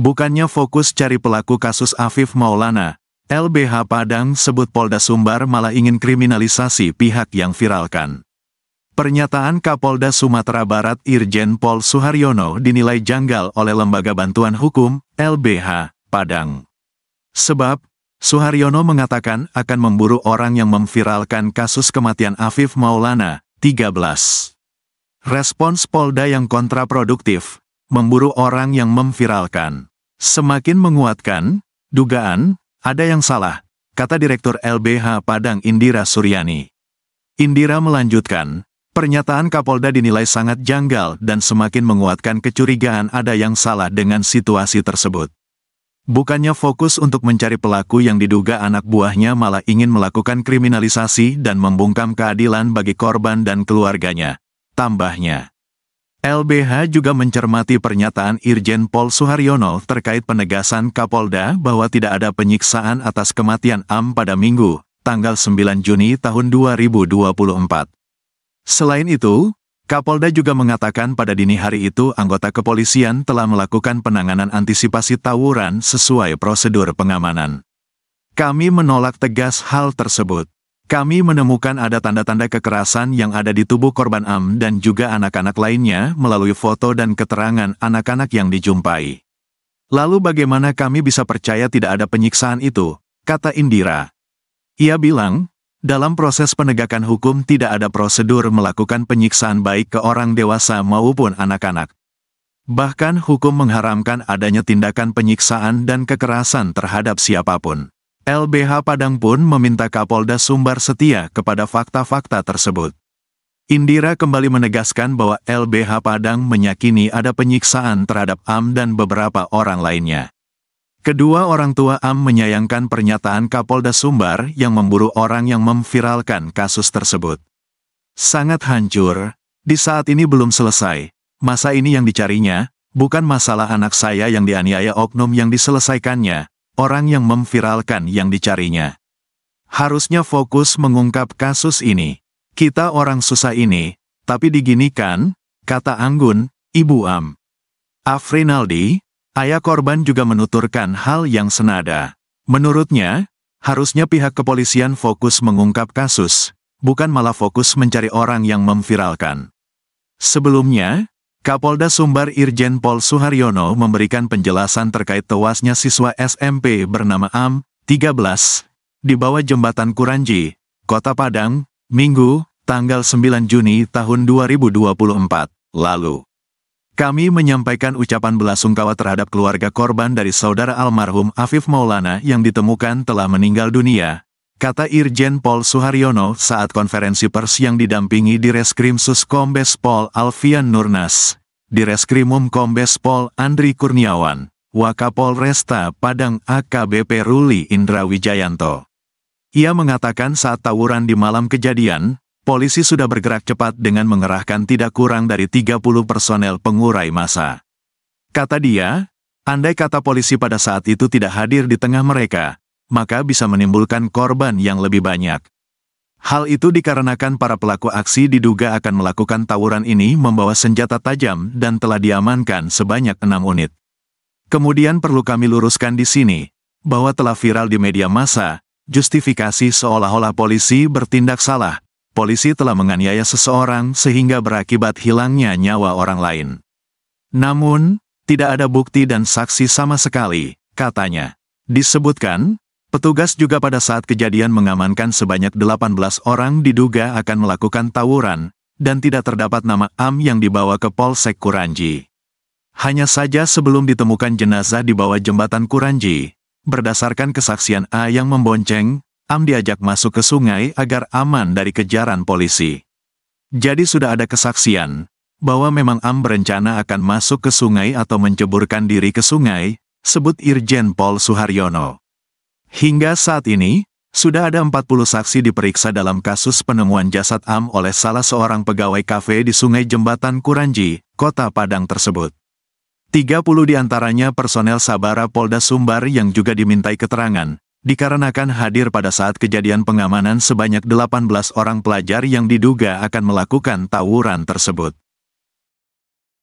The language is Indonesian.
Bukannya fokus cari pelaku kasus Afif Maulana, LBH Padang sebut Polda Sumbar malah ingin kriminalisasi pihak yang viralkan. Pernyataan Kapolda Sumatera Barat Irjen Pol Suharyono dinilai janggal oleh Lembaga Bantuan Hukum, LBH, Padang. Sebab, Suharyono mengatakan akan memburu orang yang memviralkan kasus kematian Afif Maulana, 13. Respons Polda yang kontraproduktif, memburu orang yang memviralkan. Semakin menguatkan, dugaan, ada yang salah, kata Direktur LBH Padang Indira Suryani. Indira melanjutkan, pernyataan Kapolda dinilai sangat janggal dan semakin menguatkan kecurigaan ada yang salah dengan situasi tersebut. Bukannya fokus untuk mencari pelaku yang diduga anak buahnya malah ingin melakukan kriminalisasi dan membungkam keadilan bagi korban dan keluarganya. Tambahnya. LBH juga mencermati pernyataan Irjen Pol Suharyono terkait penegasan Kapolda bahwa tidak ada penyiksaan atas kematian AM pada Minggu, tanggal 9 Juni tahun 2024. Selain itu, Kapolda juga mengatakan pada dini hari itu anggota kepolisian telah melakukan penanganan antisipasi tawuran sesuai prosedur pengamanan. Kami menolak tegas hal tersebut. Kami menemukan ada tanda-tanda kekerasan yang ada di tubuh korban Am dan juga anak-anak lainnya melalui foto dan keterangan anak-anak yang dijumpai. Lalu bagaimana kami bisa percaya tidak ada penyiksaan itu? Kata Indira. Ia bilang, dalam proses penegakan hukum tidak ada prosedur melakukan penyiksaan baik ke orang dewasa maupun anak-anak. Bahkan hukum mengharamkan adanya tindakan penyiksaan dan kekerasan terhadap siapapun. LBH Padang pun meminta Kapolda Sumbar setia kepada fakta-fakta tersebut. Indira kembali menegaskan bahwa LBH Padang meyakini ada penyiksaan terhadap AM dan beberapa orang lainnya. Kedua orang tua AM menyayangkan pernyataan Kapolda Sumbar yang memburu orang yang memviralkan kasus tersebut. Sangat hancur, di saat ini belum selesai. Masa ini yang dicarinya, bukan masalah anak saya yang dianiaya oknum yang diselesaikannya, orang yang memviralkan yang dicarinya. Harusnya fokus mengungkap kasus ini. Kita orang susah ini, tapi diginikan, kata Anggun, Ibu Am. Afrinaldi, ayah korban juga menuturkan hal yang senada. Menurutnya, harusnya pihak kepolisian fokus mengungkap kasus, bukan malah fokus mencari orang yang memviralkan. Sebelumnya, Kapolda Sumbar Irjen Pol Suharyono memberikan penjelasan terkait tewasnya siswa SMP bernama Am, 13, di bawah jembatan Kuranji, Kota Padang, Minggu, tanggal 9 Juni tahun 2024, lalu. Kami menyampaikan ucapan belasungkawa terhadap keluarga korban dari saudara almarhum Afif Maulana yang ditemukan telah meninggal dunia, kata Irjen Pol Suharyono saat konferensi pers yang didampingi di Reskrim Sus Kombes Pol Alfian Nurnas, di Reskrimum Kombes Pol Andri Kurniawan, Wakapolresta Padang AKBP Ruli Indra Wijayanto. Ia mengatakan saat tawuran di malam kejadian, polisi sudah bergerak cepat dengan mengerahkan tidak kurang dari 30 personel pengurai massa. Kata dia, andai kata polisi pada saat itu tidak hadir di tengah mereka, maka bisa menimbulkan korban yang lebih banyak. Hal itu dikarenakan para pelaku aksi diduga akan melakukan tawuran ini membawa senjata tajam dan telah diamankan sebanyak enam unit. Kemudian perlu kami luruskan di sini, bahwa telah viral di media massa, justifikasi seolah-olah polisi bertindak salah, polisi telah menganiaya seseorang sehingga berakibat hilangnya nyawa orang lain. Namun, tidak ada bukti dan saksi sama sekali, katanya. Disebutkan, Petugas juga pada saat kejadian mengamankan sebanyak 18 orang diduga akan melakukan tawuran, dan tidak terdapat nama Am yang dibawa ke Polsek Kuranji. Hanya saja sebelum ditemukan jenazah di bawah jembatan Kuranji, berdasarkan kesaksian A yang membonceng, Am diajak masuk ke sungai agar aman dari kejaran polisi. Jadi sudah ada kesaksian, bahwa memang Am berencana akan masuk ke sungai atau menceburkan diri ke sungai, sebut Irjen Pol Suharyono. Hingga saat ini, sudah ada 40 saksi diperiksa dalam kasus penemuan jasad AM oleh salah seorang pegawai kafe di Sungai Jembatan Kuranji, Kota Padang tersebut. 30 diantaranya personel Sabara Polda Sumbar yang juga dimintai keterangan, dikarenakan hadir pada saat kejadian pengamanan sebanyak 18 orang pelajar yang diduga akan melakukan tawuran tersebut.